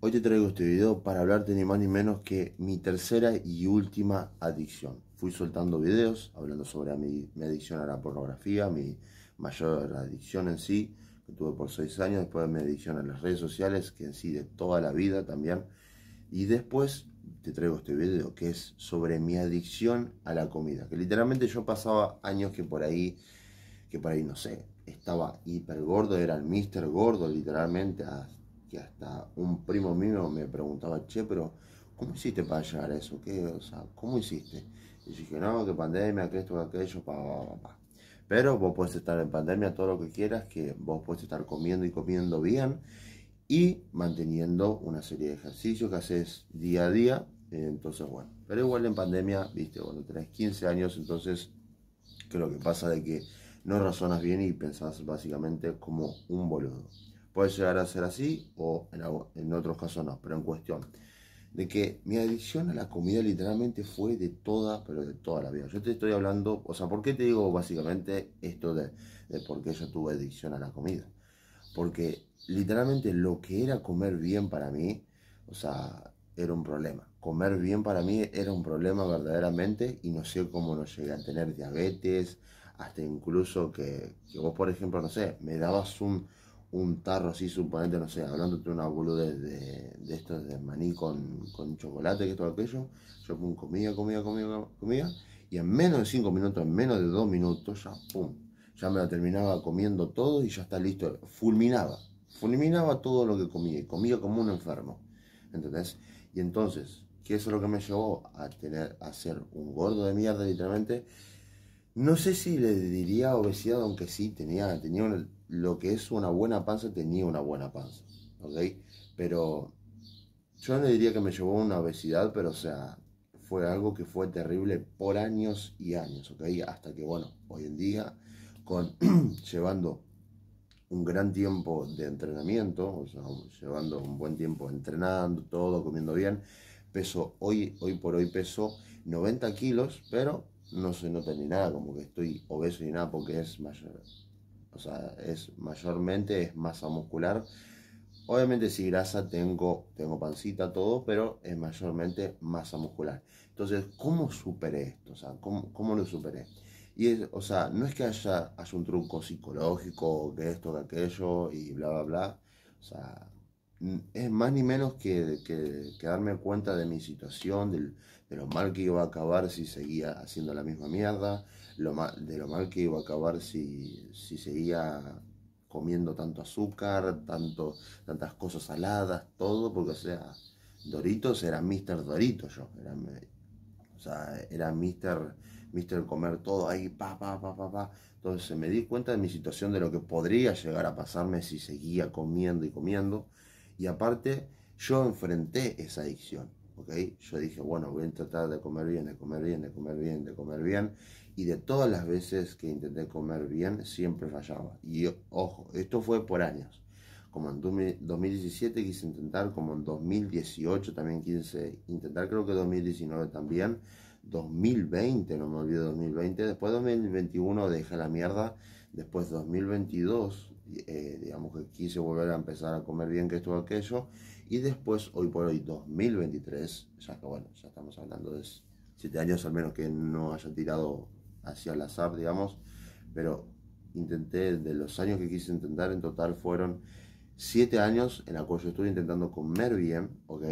Hoy te traigo este video para hablarte ni más ni menos que mi tercera y última adicción. Fui soltando videos hablando sobre mi, adicción a la pornografía, mi mayor adicción en sí, que tuve por seis años, después de mi adicción a las redes sociales, que en sí de toda la vida también. Y después te traigo este video que es sobre mi adicción a la comida, que literalmente yo pasaba años que por ahí, que por ahí no sé, estaba hiper gordo, era el mister gordo literalmente, que hasta un primo mío me preguntaba, che, pero ¿cómo hiciste para llegar a eso? ¿Qué, o ¿Cómo hiciste? Y dije, no, que pandemia, que esto, que aquello, pa, pa, pa. pa Pero vos puedes estar en pandemia todo lo que quieras, que vos puedes estar comiendo y comiendo bien y manteniendo una serie de ejercicios que haces día a día. Entonces, bueno, pero igual en pandemia, viste, cuando tenés 15 años, entonces creo que pasa de que no razonas bien y pensás básicamente como un boludo. Puede llegar a ser así o en, otros casos no, pero en cuestión de que mi adicción a la comida literalmente fue de toda, pero de toda la vida. Yo te estoy hablando, o sea, ¿por qué te digo básicamente esto de, por qué yo tuve adicción a la comida? Porque literalmente lo que era comer bien para mí, o sea, era un problema. Comer bien para mí era un problema verdaderamente y no sé cómo no llegué a tener diabetes, hasta incluso que, que vos, por ejemplo, no sé, me dabas un, un tarro así, suponente, no sé, hablando de una boludez de, de esto de maní con, chocolate, que todo aquello, yo pum, comía, comía, comía, comía, y en menos de cinco minutos, en menos de dos minutos, ya pum, ya me lo terminaba comiendo todo y ya está listo, fulminaba, fulminaba todo lo que comía, y comía como un enfermo, ¿entendés? Y entonces, ¿qué es lo que me llevó a tener, a ser un gordo de mierda, literalmente? No sé si le diría obesidad, aunque sí, tenía, tenía un lo que es una buena panza tenía una buena panza, ¿ok? Pero yo no diría que me llevó una obesidad, pero o sea, fue algo que fue terrible por años y años, ¿ok? Hasta que, bueno, hoy en día, con llevando un gran tiempo de entrenamiento, llevando un buen tiempo entrenando, todo, comiendo bien, peso, hoy, hoy por hoy peso 90 kilos, pero no se nota ni nada, como que estoy obeso ni nada, porque es mayor, o sea, es mayormente es masa muscular. Obviamente si grasa tengo, tengo pancita, todo, pero es mayormente masa muscular. Entonces, ¿cómo superé esto? O sea, ¿cómo, lo superé? Y es, o sea, no es que haya, un truco psicológico, de esto, que aquello, y bla, bla, bla. O sea, es más ni menos que, que, darme cuenta de mi situación, de lo mal que iba a acabar si seguía haciendo la misma mierda, de lo mal que iba a acabar si, seguía comiendo tanto azúcar, tanto, tantas cosas saladas, todo, porque o sea, Doritos era Mr. Doritos yo, era, o sea, era Mr. comer todo ahí, pa, pa, pa, pa, pa. Entonces me di cuenta de mi situación, de lo que podría llegar a pasarme si seguía comiendo y comiendo. Y aparte, yo enfrenté esa adicción. ¿ok? Yo dije, bueno, voy a tratar de comer bien, de comer bien, de comer bien, de comer bien. Y de todas las veces que intenté comer bien, siempre fallaba. Y ojo, esto fue por años. Como en 2017 quise intentar, como en 2018 también quise intentar, creo que 2019 también. 2020, no me olvido 2020. Después 2021 dejé la mierda. Después 2022 eh, digamos que quise volver a empezar a comer bien que esto aquello y después hoy por hoy 2023 ya que bueno ya estamos hablando de siete años al menos que no haya tirado hacia la SAP digamos pero intenté de los años que quise intentar en total fueron siete años en la cual yo estuve intentando comer bien, ¿ok?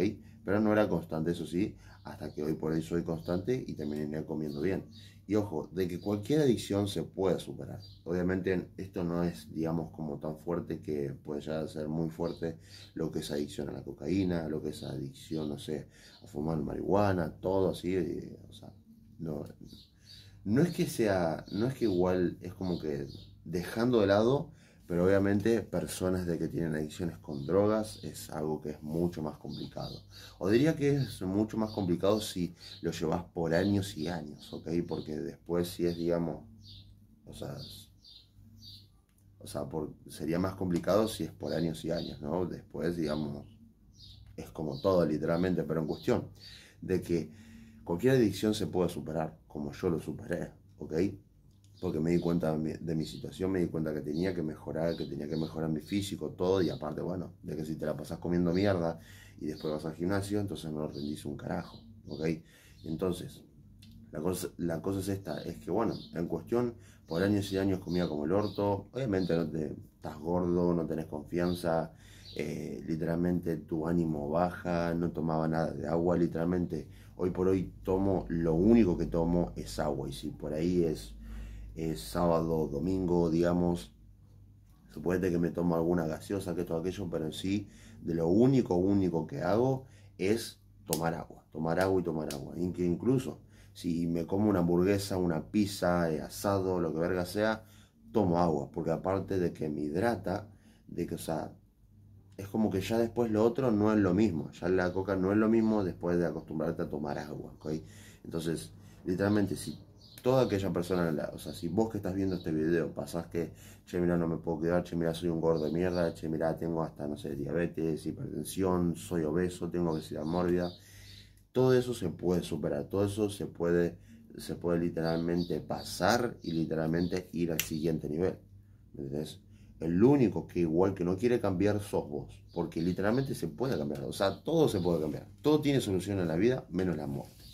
Pero no era constante, eso sí, hasta que hoy por hoy soy constante y también terminé comiendo bien. Y ojo, de que cualquier adicción se puede superar. Obviamente esto no es, digamos, como tan fuerte que puede ser muy fuerte lo que es adicción a la cocaína, lo que es adicción, no sé, a fumar marihuana, todo así. Eh, o sea, no, no es que sea, no es que igual es como que dejando de lado pero obviamente personas de que tienen adicciones con drogas es algo que es mucho más complicado. O diría que es mucho más complicado si lo llevas por años y años, ¿ok? Porque después si es, digamos, o sea, o sea sería más complicado si es por años y años, ¿no? Después, digamos, es como todo literalmente, pero en cuestión de que cualquier adicción se puede superar, como yo lo superé, ¿ok? porque me di cuenta de mi, situación, me di cuenta que tenía que mejorar, que tenía que mejorar mi físico, todo, y aparte, bueno, de que si te la pasas comiendo mierda y después vas al gimnasio, entonces no rendís un carajo, ¿ok? Entonces, la cosa, la cosa es esta, es que bueno, en cuestión, por años y años comía como el orto, obviamente no te, estás gordo, no tenés confianza, eh, literalmente tu ánimo baja, no tomaba nada de agua, literalmente hoy por hoy tomo, lo único que tomo es agua, y si por ahí es es sábado, domingo, digamos. Supuestamente que me tomo alguna gaseosa, que todo aquello, pero en sí, de lo único, único que hago es tomar agua, tomar agua y tomar agua. Incluso si me como una hamburguesa, una pizza, eh, asado, lo que verga sea, tomo agua, porque aparte de que me hidrata, de que, o sea, es como que ya después lo otro no es lo mismo, ya la coca no es lo mismo después de acostumbrarte a tomar agua, Entonces, literalmente, si toda aquella persona, la, o sea, si vos que estás viendo este video pasás que, che, mira, no me puedo quedar, che, mira, soy un gordo de mierda, che, mira, tengo hasta, no sé, diabetes, hipertensión, soy obeso, tengo obesidad mórbida, todo eso se puede superar, todo eso se puede, se puede literalmente pasar y literalmente ir al siguiente nivel, ¿entendés? El único que igual que no quiere cambiar sos vos, porque literalmente se puede cambiar, o sea, todo se puede cambiar, todo tiene solución en la vida, menos la muerte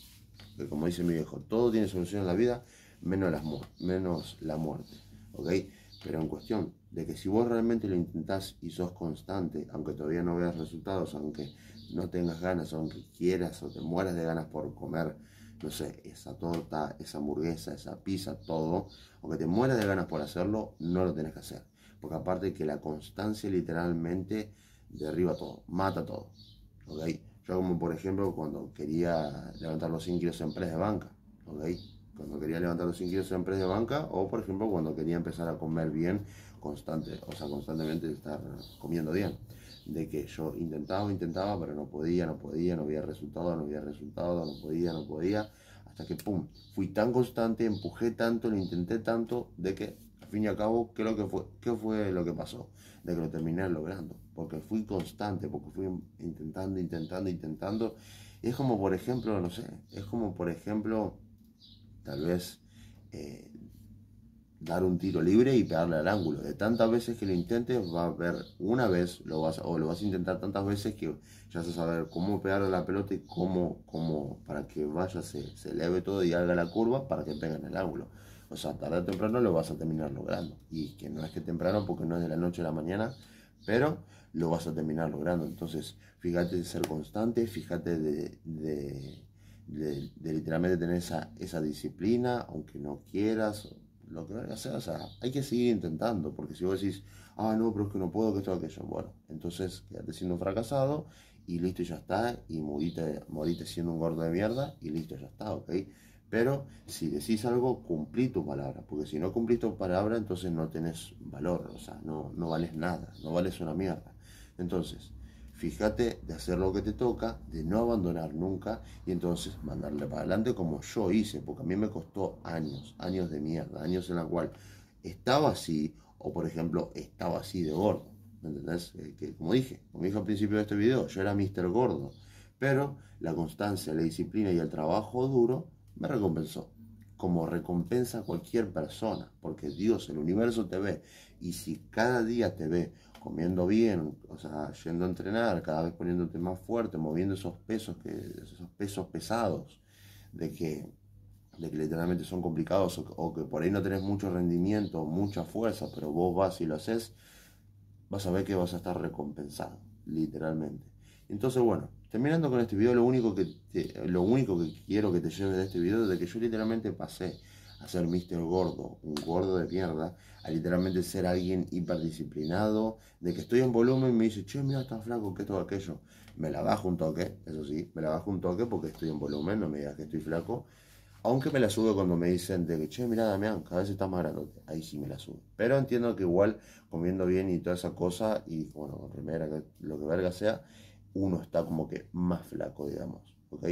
como dice mi viejo, todo tiene solución en la vida, menos, las menos la muerte. ¿Ok? Pero en cuestión de que si vos realmente lo intentás y sos constante, aunque todavía no veas resultados, aunque no tengas ganas, aunque quieras o te mueras de ganas por comer, no sé, esa torta, esa hamburguesa, esa pizza, todo, aunque te mueras de ganas por hacerlo, no lo tenés que hacer. Porque aparte que la constancia literalmente derriba todo, mata todo. ¿Ok? Yo como por ejemplo cuando quería levantar los 100 kilos en press de banca, ¿ok? Cuando quería levantar los 100 kilos en press de banca o por ejemplo cuando quería empezar a comer bien constante, o sea, constantemente estar comiendo bien. De que yo intentaba, intentaba, pero no podía, no podía, no había resultado, no había resultado, no podía, no podía. Hasta que, ¡pum! Fui tan constante, empujé tanto, lo intenté tanto, de que fin y al cabo, ¿qué, que fue, qué fue lo que pasó? De que lo terminé logrando, porque fui constante, porque fui intentando, intentando, intentando. es como, por ejemplo, no sé, es como, por ejemplo, tal vez eh, dar un tiro libre y pegarle al ángulo. De tantas veces que lo intentes, va a haber una vez, lo vas, o lo vas a intentar tantas veces que ya se sabe cómo pegarle la pelota y cómo, cómo para que vaya, se, se eleve todo y haga la curva para que pegue en el ángulo. O sea, tarde o temprano lo vas a terminar logrando. Y que no es que temprano porque no es de la noche a la mañana, pero lo vas a terminar logrando. Entonces, fíjate de ser constante, fíjate de, de, literalmente tener esa, esa, disciplina, aunque no quieras, lo que o sea, hay que seguir intentando, porque si vos decís, ah, no, pero es que no puedo, que esto, aquello, bueno, entonces quédate siendo fracasado y listo, ya está, y morite, morite siendo un gordo de mierda y listo, ya está, ¿ok? Pero si decís algo, cumplí tu palabra, porque si no cumplís tu palabra, entonces no tenés valor, o sea, no, no vales nada, no vales una mierda. Entonces, fíjate de hacer lo que te toca, de no abandonar nunca y entonces mandarle para adelante como yo hice, porque a mí me costó años, años de mierda, años en la cual estaba así o por ejemplo estaba así de gordo, ¿me entendés? Eh, que, como dije, como dije al principio de este video, yo era Mr. Gordo, pero la constancia, la disciplina y el trabajo duro me recompensó. Como recompensa a cualquier persona, porque Dios, el universo te ve. Y si cada día te ve comiendo bien, o sea, yendo a entrenar, cada vez poniéndote más fuerte, moviendo esos pesos, que, esos pesos pesados, de que, de que literalmente son complicados, o, que por ahí no tenés mucho rendimiento, mucha fuerza, pero vos vas y lo haces, vas a ver que vas a estar recompensado, literalmente. Entonces, bueno, Terminando con este video, lo único que, lo único que quiero que te lleves de este video es de que yo literalmente pasé a ser Mr. Gordo, un gordo de mierda, a literalmente ser alguien hiperdisciplinado, de que estoy en volumen y me dice, che, mira, estás flaco, que todo aquello. Me la bajo un toque, eso sí, me la bajo un toque porque estoy en volumen, no me digas que estoy flaco. Aunque me la sube cuando me dicen de que, che, mira, Damián, cada vez estás más grandote. Ahí sí me la sube. Pero entiendo que igual, comiendo bien y toda esa cosa, y bueno, primera, lo que verga sea, uno está como que más flaco, digamos, ¿ok?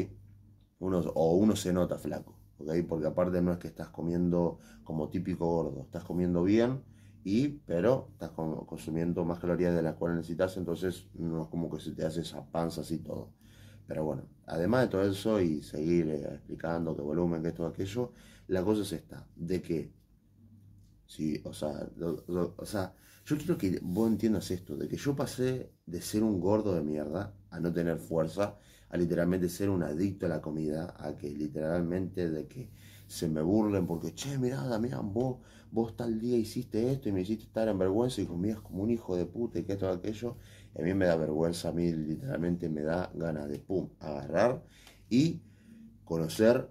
Uno, o uno se nota flaco, ¿ok? Porque aparte no es que estás comiendo como típico gordo, estás comiendo bien, y, pero estás consumiendo más calorías de las cuales necesitas, entonces no es como que se te hace esas panzas y todo. Pero bueno, además de todo eso y seguir eh, explicando qué volumen, qué todo aquello, la cosa es esta, de que ¿sí? O sea, sea, yo quiero que vos entiendas esto, de que yo pasé de ser un gordo de mierda a no tener fuerza, a literalmente ser un adicto a la comida, a que literalmente de que se me burlen porque, che, mirá, Damián, vos, vos tal día hiciste esto y me hiciste estar en vergüenza y comías como un hijo de puta y que esto, aquello. a mí me da vergüenza, a mí literalmente me da ganas de, pum, agarrar y conocer,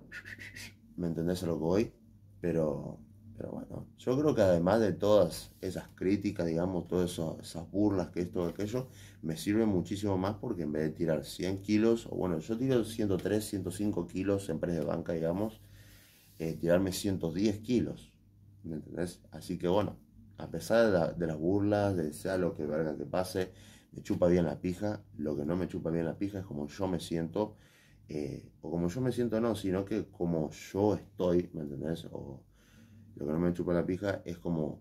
¿me entendés a lo que voy? Pero pero bueno, yo creo que además de todas esas críticas, digamos, todas esas burlas, que esto, aquello, me sirve muchísimo más porque en vez de tirar 100 kilos, o bueno, yo tiro 103, 105 kilos en pres de banca, digamos, eh, tirarme 110 kilos, ¿me entendés? Así que bueno, a pesar de, las burlas, de sea lo que verga que pase, me chupa bien la pija, lo que no me chupa bien la pija es como yo me siento, eh, o como yo me siento no, sino que como yo estoy, ¿me entendés? lo que no me chupa la pija es como,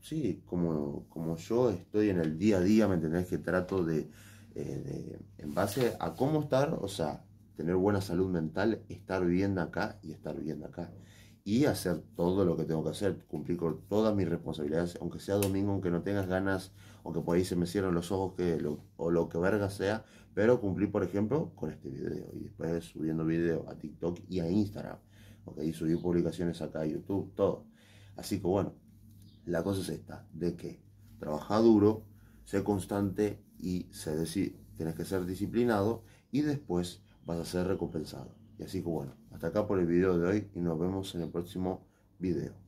sí, como, como yo estoy en el día a día, ¿me entendés? Que trato de, eh, en base a cómo estar, o sea, tener buena salud mental, estar viviendo acá y estar viviendo acá. Y hacer todo lo que tengo que hacer, cumplir con todas mis responsabilidades, aunque sea domingo, aunque no tengas ganas, aunque por ahí se me cierren los ojos que lo, o lo que verga sea, pero cumplir, por ejemplo, con este video y después subiendo video a TikTok y a Instagram ok, subí publicaciones acá a YouTube, todo. Así que bueno, la cosa es esta, de que trabaja duro, sé constante y sé decir, tienes que ser disciplinado y después vas a ser recompensado. Y así que bueno, hasta acá por el video de hoy y nos vemos en el próximo video.